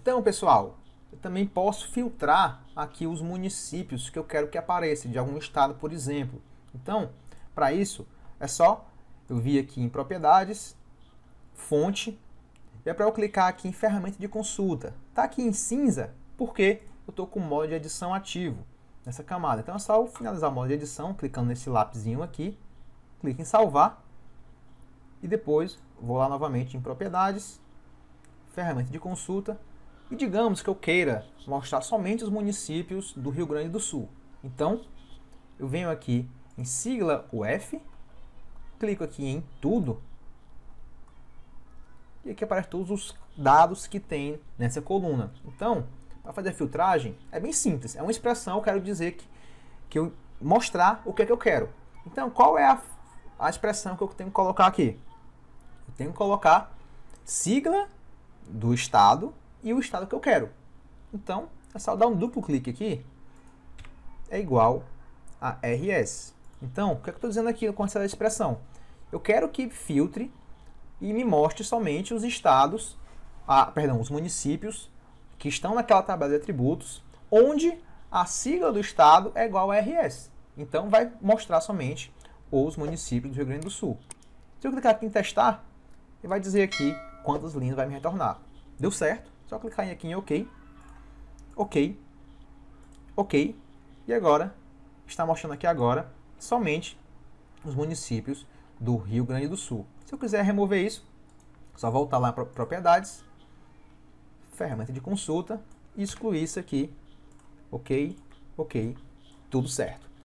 Então, pessoal, eu também posso filtrar aqui os municípios que eu quero que apareça, de algum estado, por exemplo. Então, para isso, é só eu vir aqui em propriedades, fonte, e é para eu clicar aqui em ferramenta de consulta. Está aqui em cinza porque eu estou com o modo de edição ativo nessa camada. Então é só eu finalizar o modo de edição, clicando nesse lápisinho aqui, clique em salvar, e depois vou lá novamente em propriedades, ferramenta de consulta, e digamos que eu queira mostrar somente os municípios do Rio Grande do Sul. Então, eu venho aqui em sigla UF, clico aqui em tudo, e aqui aparecem todos os dados que tem nessa coluna. Então, para fazer a filtragem, é bem simples. É uma expressão, eu quero dizer que, que eu mostrar o que é que eu quero. Então, qual é a, a expressão que eu tenho que colocar aqui? Eu tenho que colocar sigla do estado e o estado que eu quero. Então, é só dar um duplo clique aqui, é igual a RS. Então, o que, é que eu estou dizendo aqui com essa expressão? Eu quero que filtre e me mostre somente os estados, ah, perdão, os municípios que estão naquela tabela de atributos, onde a sigla do estado é igual a RS. Então, vai mostrar somente os municípios do Rio Grande do Sul. Se eu clicar aqui em testar, ele vai dizer aqui quantas linhas vai me retornar. Deu certo? Só clicar aqui em OK. OK. OK. E agora, está mostrando aqui agora, somente os municípios do Rio Grande do Sul. Se eu quiser remover isso, só voltar lá para propriedades, ferramenta de consulta, e excluir isso aqui, ok, ok, tudo certo.